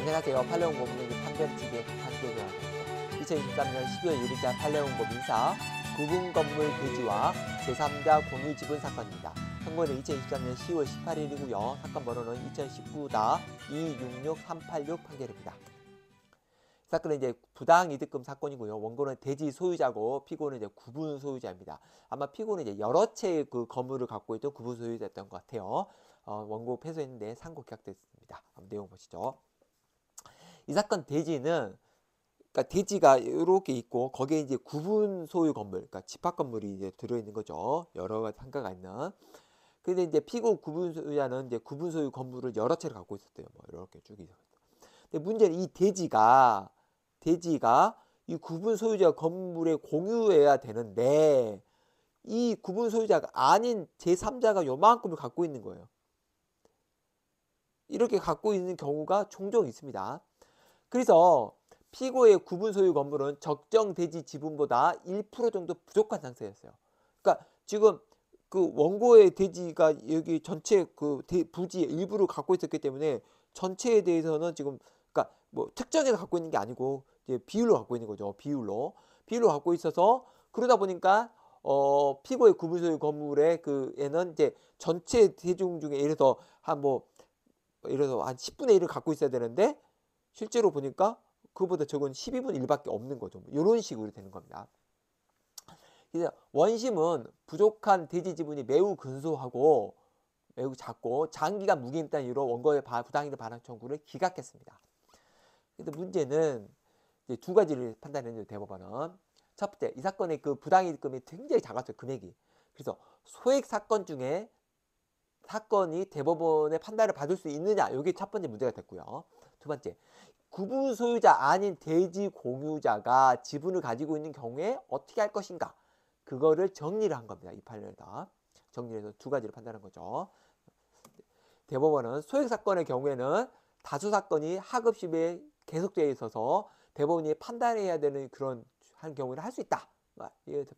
안녕하세요. 팔레온고 문기 판결TV의 판교교환입니다. 2023년 12월 1일자 팔레온고 민사 구분 건물 대지와 제3자 공유 지분 사건입니다. 선고는 2023년 10월 18일이고요. 사건 번호는 2019-266386 판결입니다. 사건은 이제 부당 이득금 사건이고요. 원고는 대지 소유자고 피고는 이제 구분 소유자입니다. 아마 피고는 이제 여러 채의 그 건물을 갖고 있던 구분 소유자였던 것 같아요. 어, 원고 패소했는데 상고 계약됐습니다 한번 내용 보시죠. 이 사건 대지는 그러니까 대지가 이렇게 있고 거기에 이제 구분 소유 건물, 그러니까 집합 건물이 이제 들어 있는 거죠. 여러 가지 상가가 있는. 근데 이제 피고 구분 소유자는 이제 구분 소유 건물을 여러 채를 갖고 있었대요. 뭐 이렇게 쭉 있었어요. 근데 문제는 이 대지가 대지가 이 구분 소유자 건물에 공유해야 되는데 이 구분 소유자가 아닌 제3자가 요만큼을 갖고 있는 거예요. 이렇게 갖고 있는 경우가 종종 있습니다. 그래서 피고의 구분 소유 건물은 적정 대지 지분보다 1% 정도 부족한 상태였어요. 그러니까 지금 그 원고의 대지가 여기 전체 그 부지 의 일부를 갖고 있었기 때문에 전체에 대해서는 지금 그러니까 뭐 특정해서 갖고 있는 게 아니고 이제 비율로 갖고 있는 거죠. 비율로 비율로 갖고 있어서 그러다 보니까 어 피고의 구분 소유 건물의 그 애는 이제 전체 대중 중에 예를 들어서 한뭐 예를 들어서 한 10분의 1을 갖고 있어야 되는데 실제로 보니까 그보다 적은 12분 1밖에 없는 거죠. 뭐 이런 식으로 되는 겁니다. 원심은 부족한 대지 지분이 매우 근소하고 매우 작고 장기간 무기인 단위로 이 원고의 부당이득 반환 청구를 기각했습니다. 근데 문제는 이제 두 가지를 판단했는데 대법원은 첫 번째 이 사건의 그 부당이득금이 굉장히 작았어요 금액이 그래서 소액 사건 중에 사건이 대법원의 판단을 받을 수 있느냐 이게 첫 번째 문제가 됐고요. 두 번째, 구분 소유자 아닌 대지 공유자가 지분을 가지고 있는 경우에 어떻게 할 것인가? 그거를 정리를 한 겁니다. 이 판례를 다. 정리해서 두 가지로 판단한 거죠. 대법원은 소액 사건의 경우에는 다수 사건이 하급심에 계속되어 있어서 대법원이 판단해야 되는 그런 한 경우를 할 수 있다. 아,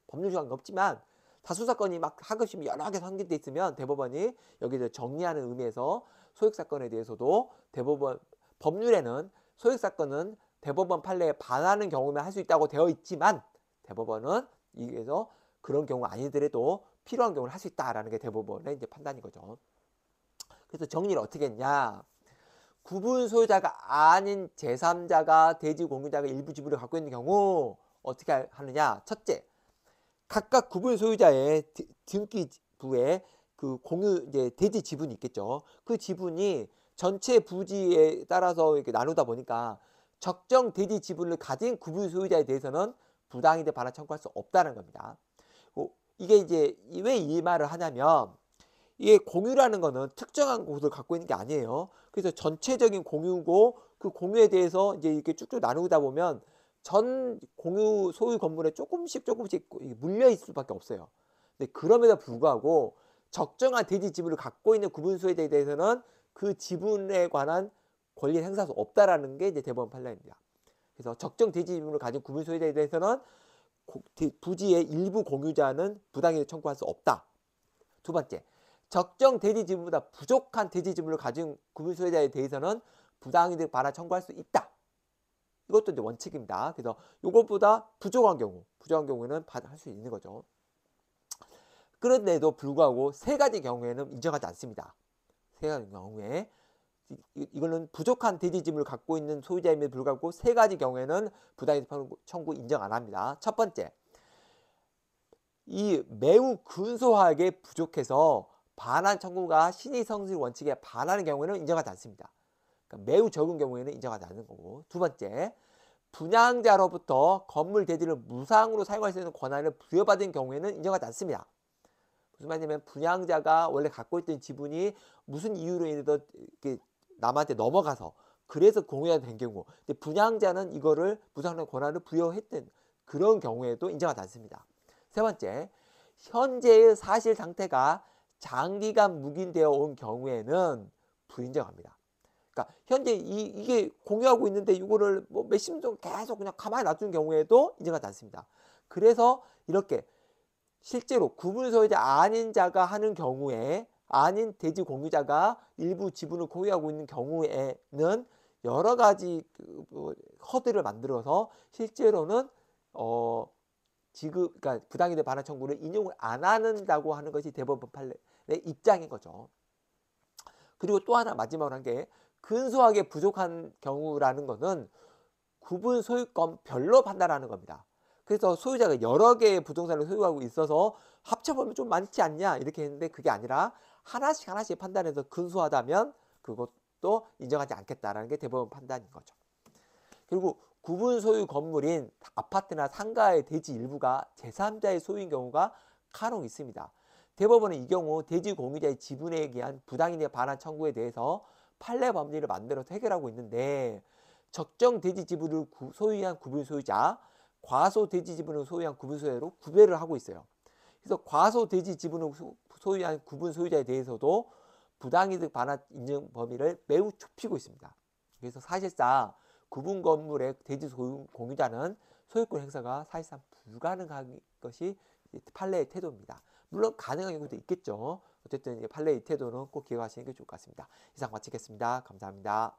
법률 조항이 없지만 다수 사건이 막 하급심이 여러 개 상기돼 있으면 대법원이 여기서 정리하는 의미에서 소액 사건에 대해서도 대법원 법률에는 소액 사건은 대법원 판례에 반하는 경우면 할 수 있다고 되어 있지만 대법원은 이에서 그런 경우 아니더라도 필요한 경우를 할 수 있다라는 게 대법원의 이제 판단인 거죠. 그래서 정리를 어떻게 했냐? 구분 소유자가 아닌 제3자가 대지 공유자가 일부 지분을 갖고 있는 경우 어떻게 하느냐? 첫째, 각각 구분 소유자의 등기부에 그 공유 이제 대지 지분이 있겠죠. 그 지분이 전체 부지에 따라서 이렇게 나누다 보니까 적정 대지 지분을 가진 구분 소유자에 대해서는 부당이득 반환 청구할 수 없다는 겁니다. 이게 이제 왜 이 말을 하냐면 이게 공유라는 거는 특정한 곳을 갖고 있는 게 아니에요. 그래서 전체적인 공유고 그 공유에 대해서 이제 이렇게 쭉쭉 나누다 보면 전 공유 소유 건물에 조금씩 조금씩 물려 있을 수밖에 없어요. 근데 그럼에도 불구하고 적정한 대지 지분을 갖고 있는 구분소에 대해서는 그 지분에 관한 권리 행사수 없다라는 게 이제 대법원 판례입니다. 그래서 적정 대지 지분을 가진 구분 소유자에 대해서는 부지의 일부 공유자는 부당이득 청구할 수 없다. 두 번째, 적정 대지 지분보다 부족한 대지 지분을 가진 구분 소유자에 대해서는 부당이득 반환 청구할 수 있다. 이것도 이제 원칙입니다. 그래서 이것보다 부족한 경우, 부족한 경우에는 할 수 있는 거죠. 그런데도 불구하고 세 가지 경우에는 인정하지 않습니다. 해가 경우에 이거는 부족한 대지지을 갖고 있는 소유자임에도 불구하고 세 가지 경우에는 부당이득 청구 인정 안 합니다. 첫 번째, 이 매우 근소하게 부족해서 반환 청구가 신의 성질 원칙에 반하는 경우에는 인정하지 않습니다. 그러니까 매우 적은 경우에는 인정하지 않는 거고 두 번째, 분양자로부터 건물 대지를 무상으로 사용할 수 있는 권한을 부여받은 경우에는 인정하지 않습니다. 무슨 말이냐면 분양자가 원래 갖고 있던 지분이 무슨 이유로 인해서 남한테 넘어가서 그래서 공유가 된 경우 근데 분양자는 이거를 부상한 권한을 부여했던 그런 경우에도 인정하지 않습니다. 세 번째, 현재의 사실 상태가 장기간 묵인되어 온 경우에는 불인정합니다. 그러니까 현재 이, 게 공유하고 있는데 이거를 뭐 몇십 년 계속 그냥 가만히 놔둔 경우에도 인정하지 않습니다. 그래서 이렇게 실제로 구분소유자 아닌 자가 하는 경우에 아닌 대지 공유자가 일부 지분을 보유하고 있는 경우에는 여러 가지 그, 뭐, 허들을 만들어서 실제로는 어 지급 그러니까 부당이 득 반환 청구를 인용을 안 한다고 하는 것이 대법원 판례의 입장인 거죠. 그리고 또 하나 마지막으로 한 게 근소하게 부족한 경우라는 것은 구분 소유권 별로 판단하는 겁니다. 그래서 소유자가 여러 개의 부동산을 소유하고 있어서 합쳐보면 좀 많지 않냐 이렇게 했는데 그게 아니라 하나씩 하나씩 판단해서 근소하다면 그것도 인정하지 않겠다라는 게 대법원 판단인 거죠. 그리고 구분 소유 건물인 아파트나 상가의 대지 일부가 제3자의 소유인 경우가 간혹 있습니다. 대법원은 이 경우 대지 공유자의 지분에 의한 부당이의 반환 청구에 대해서 판례 범위를 만들어서 해결하고 있는데 적정 대지 지분을 소유한 구분 소유자 과소 돼지 지분을 소유한 구분 소유로 구별을 하고 있어요. 그래서 과소 돼지 지분을 소유한 구분 소유자에 대해서도 부당이득 반환 인정 범위를 매우 좁히고 있습니다. 그래서 사실상 구분 건물의 돼지 소유 공유자는 소유권 행사가 사실상 불가능한 것이 판례의 태도입니다. 물론 가능한 경우도 있겠죠. 어쨌든 판례의 태도는 꼭 기억하시는 게 좋을 것 같습니다. 이상 마치겠습니다. 감사합니다.